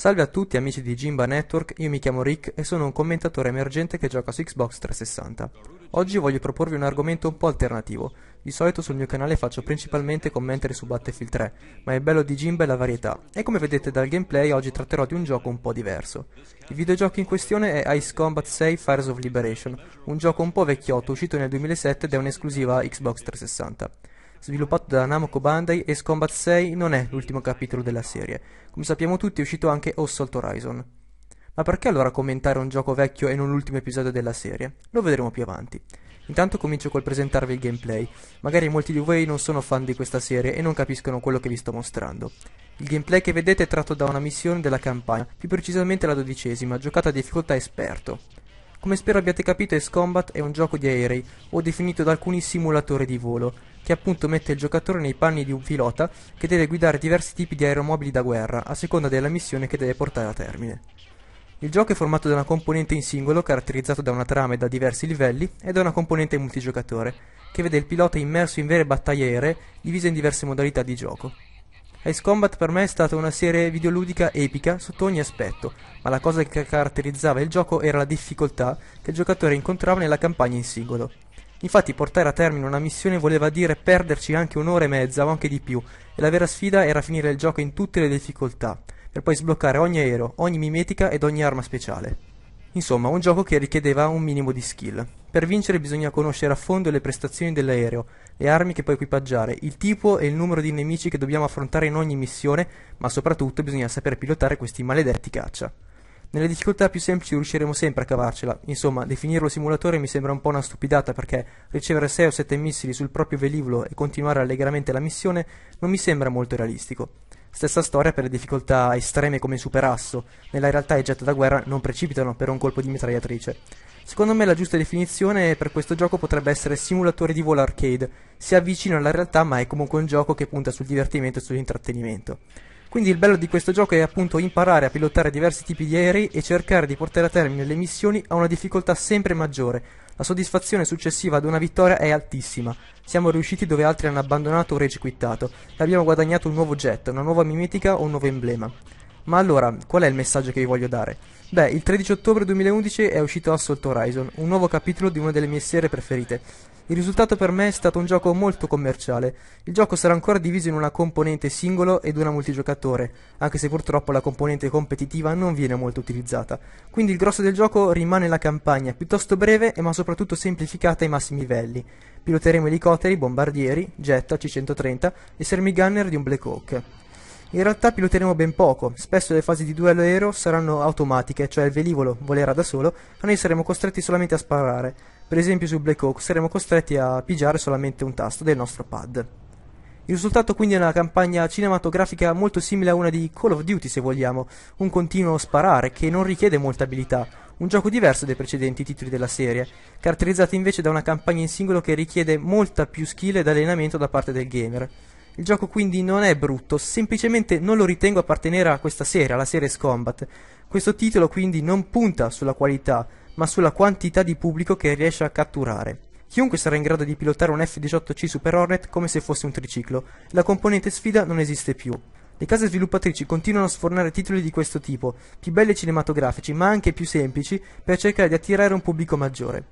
Salve a tutti amici di Jimba Network, io mi chiamo Rick e sono un commentatore emergente che gioca su Xbox 360. Oggi voglio proporvi un argomento un po' alternativo. Di solito sul mio canale faccio principalmente commenti su Battlefield 3, ma il bello di Jimba è la varietà, e come vedete dal gameplay oggi tratterò di un gioco un po' diverso. Il videogioco in questione è Ice Combat 6 Fires of Liberation, un gioco un po' vecchiotto uscito nel 2007 ed è un'esclusiva Xbox 360 sviluppato da Namco Bandai, e Combat 6 non è l'ultimo capitolo della serie. Come sappiamo tutti è uscito anche Assault Horizon. Ma perché allora commentare un gioco vecchio e non l'ultimo episodio della serie? Lo vedremo più avanti. Intanto comincio col presentarvi il gameplay. Magari molti di voi non sono fan di questa serie e non capiscono quello che vi sto mostrando. Il gameplay che vedete è tratto da una missione della campagna, più precisamente la dodicesima, giocata a difficoltà esperto. Come spero abbiate capito Ace Combat è un gioco di aerei, o definito da alcuni simulatore di volo, che appunto mette il giocatore nei panni di un pilota che deve guidare diversi tipi di aeromobili da guerra, a seconda della missione che deve portare a termine. Il gioco è formato da una componente in singolo, caratterizzato da una trama e da diversi livelli, e da una componente multigiocatore, che vede il pilota immerso in vere battaglie aeree, divise in diverse modalità di gioco. Ace Combat per me è stata una serie videoludica epica sotto ogni aspetto, ma la cosa che caratterizzava il gioco era la difficoltà che il giocatore incontrava nella campagna in singolo. Infatti portare a termine una missione voleva dire perderci anche un'ora e mezza o anche di più, e la vera sfida era finire il gioco in tutte le difficoltà, per poi sbloccare ogni aereo, ogni mimetica ed ogni arma speciale. Insomma, un gioco che richiedeva un minimo di skill. Per vincere bisogna conoscere a fondo le prestazioni dell'aereo, le armi che puoi equipaggiare, il tipo e il numero di nemici che dobbiamo affrontare in ogni missione, ma soprattutto bisogna saper pilotare questi maledetti caccia. Nelle difficoltà più semplici riusciremo sempre a cavarcela. Insomma, definirlo simulatore mi sembra un po' una stupidata perché ricevere 6 o 7 missili sul proprio velivolo e continuare allegramente la missione non mi sembra molto realistico. Stessa storia per le difficoltà estreme come in Superasso, nella realtà i jet da guerra non precipitano per un colpo di mitragliatrice. Secondo me la giusta definizione per questo gioco potrebbe essere simulatore di volo arcade, si avvicina alla realtà ma è comunque un gioco che punta sul divertimento e sull'intrattenimento. Quindi il bello di questo gioco è appunto imparare a pilotare diversi tipi di aerei e cercare di portare a termine le missioni a una difficoltà sempre maggiore, la soddisfazione successiva ad una vittoria è altissima. Siamo riusciti dove altri hanno abbandonato o e Abbiamo guadagnato un nuovo jet, una nuova mimetica o un nuovo emblema. Ma allora, qual è il messaggio che vi voglio dare? Beh, il 13 ottobre 2011 è uscito Assault Horizon, un nuovo capitolo di una delle mie serie preferite. Il risultato per me è stato un gioco molto commerciale. Il gioco sarà ancora diviso in una componente singolo ed una multigiocatore, anche se purtroppo la componente competitiva non viene molto utilizzata. Quindi il grosso del gioco rimane la campagna, piuttosto breve ma soprattutto semplificata ai massimi livelli. Piloteremo elicotteri, bombardieri, Jetta C-130 e gunner di un Black Hawk. In realtà piloteremo ben poco, spesso le fasi di duello aereo saranno automatiche, cioè il velivolo volerà da solo, ma noi saremo costretti solamente a sparare. Per esempio su Black Hawk saremo costretti a pigiare solamente un tasto del nostro pad. Il risultato quindi è una campagna cinematografica molto simile a una di Call of Duty se vogliamo, un continuo sparare che non richiede molta abilità, un gioco diverso dai precedenti titoli della serie, caratterizzato invece da una campagna in singolo che richiede molta più skill ed allenamento da parte del gamer. Il gioco quindi non è brutto, semplicemente non lo ritengo appartenere a questa serie, alla serie Scombat. Questo titolo quindi non punta sulla qualità, ma sulla quantità di pubblico che riesce a catturare. Chiunque sarà in grado di pilotare un F-18C Super Hornet come se fosse un triciclo. La componente sfida non esiste più. Le case sviluppatrici continuano a sfornare titoli di questo tipo, più belli cinematografici ma anche più semplici, per cercare di attirare un pubblico maggiore.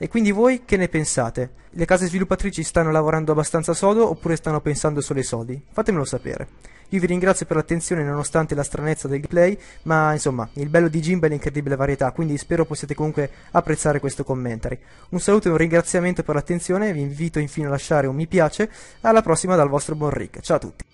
E quindi voi che ne pensate? Le case sviluppatrici stanno lavorando abbastanza sodo oppure stanno pensando solo ai soldi? Fatemelo sapere. Io vi ringrazio per l'attenzione nonostante la stranezza del gameplay, ma insomma, il bello di Jimba è l'incredibile varietà, quindi spero possiate comunque apprezzare questo commentary. Un saluto e un ringraziamento per l'attenzione, vi invito infine a lasciare un mi piace, alla prossima dal vostro buon Rick, ciao a tutti!